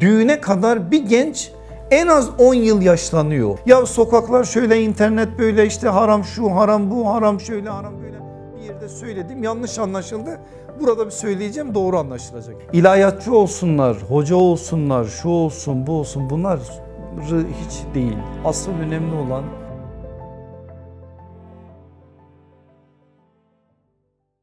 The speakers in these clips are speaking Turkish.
düğüne kadar bir genç en az 10 yıl yaşlanıyor. Ya sokaklar şöyle, internet böyle işte haram şu, haram bu, haram şöyle, haram böyle. Bir yerde söyledim yanlış anlaşıldı. Burada bir söyleyeceğim doğru anlaşılacak. İlahiyatçı olsunlar, hoca olsunlar, şu olsun, bu olsun bunlar hiç değil. Asıl önemli olan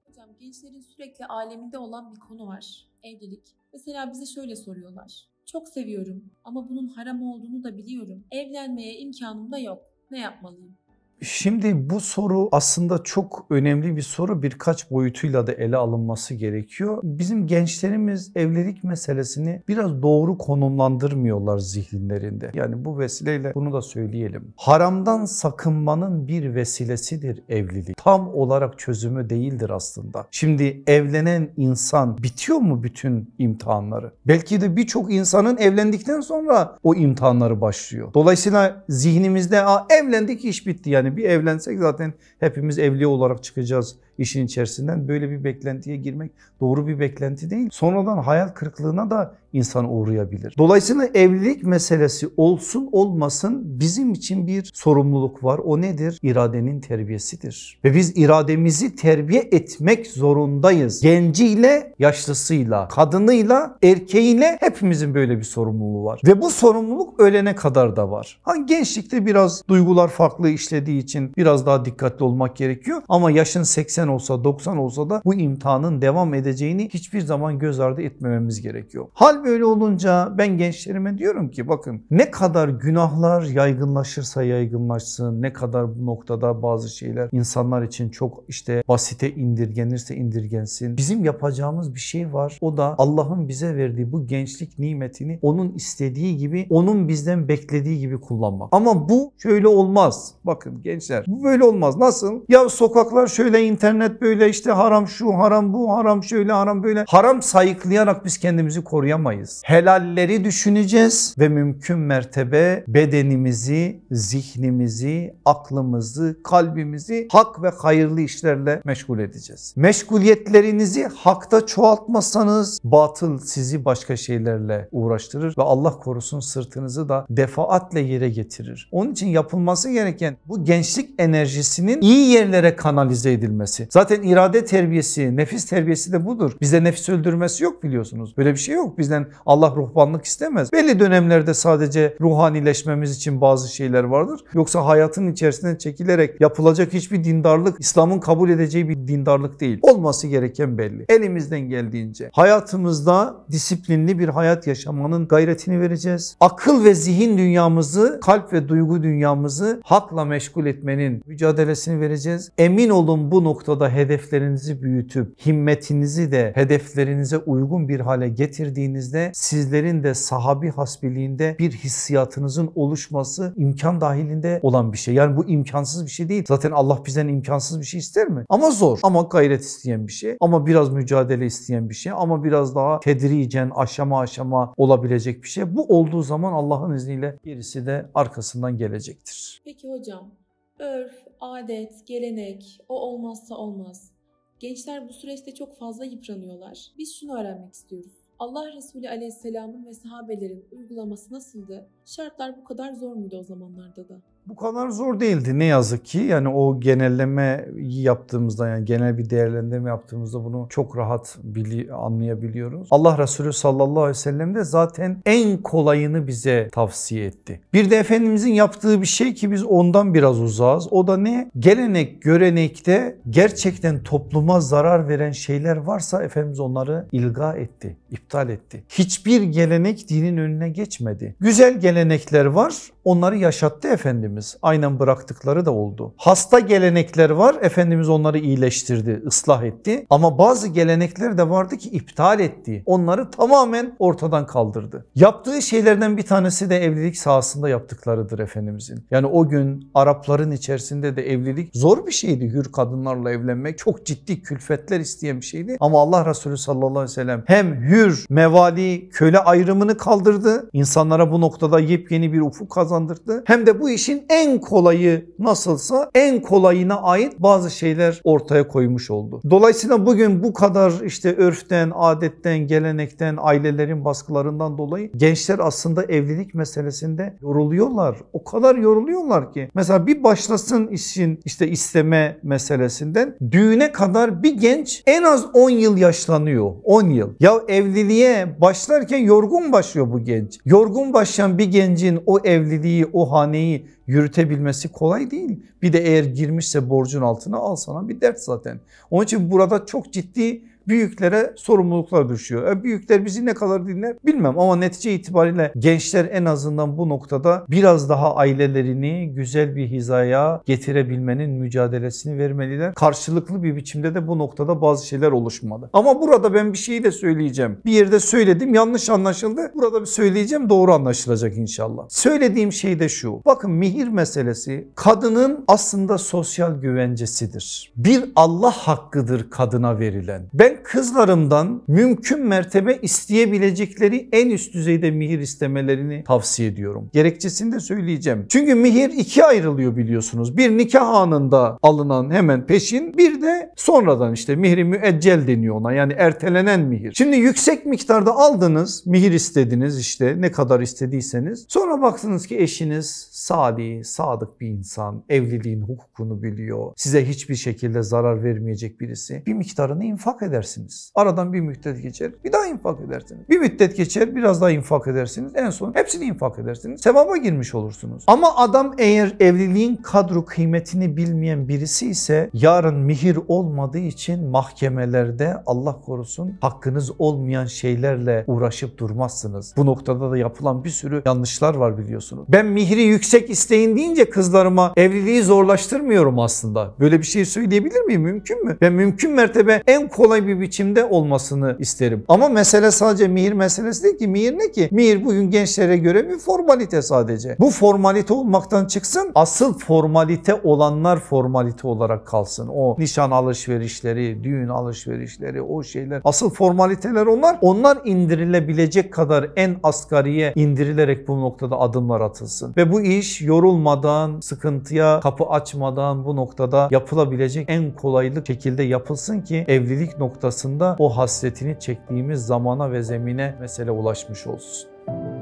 Hocam gençlerin sürekli aleminde olan bir konu var. Evlilik. Mesela bize şöyle soruyorlar. Çok seviyorum ama bunun haram olduğunu da biliyorum. Evlenmeye imkanım da yok. Ne yapmalıyım? Şimdi bu soru aslında çok önemli bir soru. Birkaç boyutuyla da ele alınması gerekiyor. Bizim gençlerimiz evlilik meselesini biraz doğru konumlandırmıyorlar zihinlerinde. Yani bu vesileyle bunu da söyleyelim. Haramdan sakınmanın bir vesilesidir evlilik. Tam olarak çözümü değildir aslında. Şimdi evlenen insan bitiyor mu bütün imtihanları? Belki de birçok insanın evlendikten sonra o imtihanları başlıyor. Dolayısıyla zihnimizde evlendik iş bitti yani yani bir evlensek zaten hepimiz evliya olarak çıkacağız işin içerisinden böyle bir beklentiye girmek doğru bir beklenti değil. Sonradan hayal kırıklığına da insan uğrayabilir. Dolayısıyla evlilik meselesi olsun olmasın bizim için bir sorumluluk var. O nedir? İradenin terbiyesidir. Ve biz irademizi terbiye etmek zorundayız. Genciyle, yaşlısıyla, kadınıyla, erkeğiyle hepimizin böyle bir sorumluluğu var. Ve bu sorumluluk ölene kadar da var. Ha, gençlikte biraz duygular farklı işlediği için biraz daha dikkatli olmak gerekiyor. Ama yaşın 80 80 olsa 90 olsa da bu imtihanın devam edeceğini hiçbir zaman göz ardı etmememiz gerekiyor. Hal böyle olunca ben gençlerime diyorum ki bakın ne kadar günahlar yaygınlaşırsa yaygınlaşsın ne kadar bu noktada bazı şeyler insanlar için çok işte basite indirgenirse indirgensin. Bizim yapacağımız bir şey var o da Allah'ın bize verdiği bu gençlik nimetini onun istediği gibi onun bizden beklediği gibi kullanmak. Ama bu şöyle olmaz. Bakın gençler bu böyle olmaz. Nasıl? Ya sokaklar şöyle internet cennet böyle işte haram şu haram bu haram şöyle haram böyle. Haram sayıklayarak biz kendimizi koruyamayız. Helalleri düşüneceğiz ve mümkün mertebe bedenimizi, zihnimizi, aklımızı, kalbimizi hak ve hayırlı işlerle meşgul edeceğiz. Meşguliyetlerinizi hakta çoğaltmasanız batıl sizi başka şeylerle uğraştırır ve Allah korusun sırtınızı da defaatle yere getirir. Onun için yapılması gereken bu gençlik enerjisinin iyi yerlere kanalize edilmesi. Zaten irade terbiyesi, nefis terbiyesi de budur. Bizde nefis öldürmesi yok biliyorsunuz. Böyle bir şey yok. Bizden Allah ruhbanlık istemez. Belli dönemlerde sadece ruhanileşmemiz için bazı şeyler vardır. Yoksa hayatın içerisinden çekilerek yapılacak hiçbir dindarlık İslam'ın kabul edeceği bir dindarlık değil. Olması gereken belli. Elimizden geldiğince hayatımızda disiplinli bir hayat yaşamanın gayretini vereceğiz. Akıl ve zihin dünyamızı, kalp ve duygu dünyamızı hakla meşgul etmenin mücadelesini vereceğiz. Emin olun bu noktada noktada hedeflerinizi büyütüp himmetinizi de hedeflerinize uygun bir hale getirdiğinizde sizlerin de sahabi hasbiliğinde bir hissiyatınızın oluşması imkan dahilinde olan bir şey. Yani bu imkansız bir şey değil. Zaten Allah bizden imkansız bir şey ister mi? Ama zor ama gayret isteyen bir şey ama biraz mücadele isteyen bir şey ama biraz daha tedricen aşama aşama olabilecek bir şey. Bu olduğu zaman Allah'ın izniyle gerisi de arkasından gelecektir. Peki hocam Örf, adet, gelenek, o olmazsa olmaz. Gençler bu süreçte çok fazla yıpranıyorlar. Biz şunu öğrenmek istiyoruz. Allah Resulü Aleyhisselam'ın ve sahabelerin uygulaması nasıldı? Şartlar bu kadar zor muydu o zamanlarda da? bu kadar zor değildi ne yazık ki. Yani o genelleme yaptığımızda yani genel bir değerlendirme yaptığımızda bunu çok rahat bili anlayabiliyoruz. Allah Resulü sallallahu aleyhi ve sellem de zaten en kolayını bize tavsiye etti. Bir de Efendimizin yaptığı bir şey ki biz ondan biraz uzağız. O da ne? Gelenek, görenekte gerçekten topluma zarar veren şeyler varsa Efendimiz onları ilga etti, iptal etti. Hiçbir gelenek dinin önüne geçmedi. Güzel gelenekler var onları yaşattı Efendimiz. Aynen bıraktıkları da oldu. Hasta gelenekler var Efendimiz onları iyileştirdi, ıslah etti. Ama bazı gelenekler de vardı ki iptal etti. Onları tamamen ortadan kaldırdı. Yaptığı şeylerden bir tanesi de evlilik sahasında yaptıklarıdır Efendimizin. Yani o gün Arapların içerisinde de evlilik zor bir şeydi. Hür kadınlarla evlenmek çok ciddi külfetler isteyen bir şeydi. Ama Allah Resulü sallallahu aleyhi ve sellem hem hür, mevali, köle ayrımını kaldırdı. İnsanlara bu noktada yepyeni bir ufuk kazandı kazandırdı hem de bu işin en kolayı nasılsa en kolayına ait bazı şeyler ortaya koymuş oldu. Dolayısıyla bugün bu kadar işte örften, adetten, gelenekten, ailelerin baskılarından dolayı gençler aslında evlilik meselesinde yoruluyorlar. O kadar yoruluyorlar ki mesela bir başlasın işin işte isteme meselesinden düğüne kadar bir genç en az 10 yıl yaşlanıyor. 10 yıl. Ya evliliğe başlarken yorgun başlıyor bu genç. Yorgun başlayan bir gencin o evliliği istediği o haneyi yürütebilmesi kolay değil. Bir de eğer girmişse borcun altına al sana bir dert zaten. Onun için burada çok ciddi büyüklere sorumluluklar düşüyor. E, büyükler bizi ne kadar dinler bilmem ama netice itibariyle gençler en azından bu noktada biraz daha ailelerini güzel bir hizaya getirebilmenin mücadelesini vermeliler. Karşılıklı bir biçimde de bu noktada bazı şeyler oluşmalı. Ama burada ben bir şeyi de söyleyeceğim. Bir yerde söyledim yanlış anlaşıldı. Burada bir söyleyeceğim doğru anlaşılacak inşallah. Söylediğim şey de şu. Bakın mihir meselesi kadının aslında sosyal güvencesidir. Bir Allah hakkıdır kadına verilen. Ben kızlarımdan mümkün mertebe isteyebilecekleri en üst düzeyde mihir istemelerini tavsiye ediyorum. Gerekçesini de söyleyeceğim. Çünkü mihir ikiye ayrılıyor biliyorsunuz. Bir nikah anında alınan hemen peşin bir de sonradan işte mihri müeccel deniyor ona yani ertelenen mihir. Şimdi yüksek miktarda aldınız mihir istediniz işte ne kadar istediyseniz. Sonra baktınız ki eşiniz salih, sadık bir insan, evliliğin hukukunu biliyor. Size hiçbir şekilde zarar vermeyecek birisi. Bir miktarını infak eder edersiniz. Aradan bir müddet geçer, bir daha infak edersiniz. Bir müddet geçer, biraz daha infak edersiniz. En son hepsini infak edersiniz. Sevaba girmiş olursunuz. Ama adam eğer evliliğin kadro kıymetini bilmeyen birisi ise yarın mihir olmadığı için mahkemelerde Allah korusun hakkınız olmayan şeylerle uğraşıp durmazsınız. Bu noktada da yapılan bir sürü yanlışlar var biliyorsunuz. Ben mihri yüksek isteyin deyince kızlarıma evliliği zorlaştırmıyorum aslında. Böyle bir şey söyleyebilir miyim? Mümkün mü? Ben mümkün mertebe en kolay bir bir biçimde olmasını isterim. Ama mesele sadece mihir meselesi değil ki. Mihir ne ki? Mihir bugün gençlere göre bir formalite sadece. Bu formalite olmaktan çıksın. Asıl formalite olanlar formalite olarak kalsın. O nişan alışverişleri, düğün alışverişleri, o şeyler. Asıl formaliteler onlar. Onlar indirilebilecek kadar en asgariye indirilerek bu noktada adımlar atılsın. Ve bu iş yorulmadan, sıkıntıya kapı açmadan bu noktada yapılabilecek en kolaylık şekilde yapılsın ki evlilik noktası noktasında o hasretini çektiğimiz zamana ve zemine mesele ulaşmış olsun.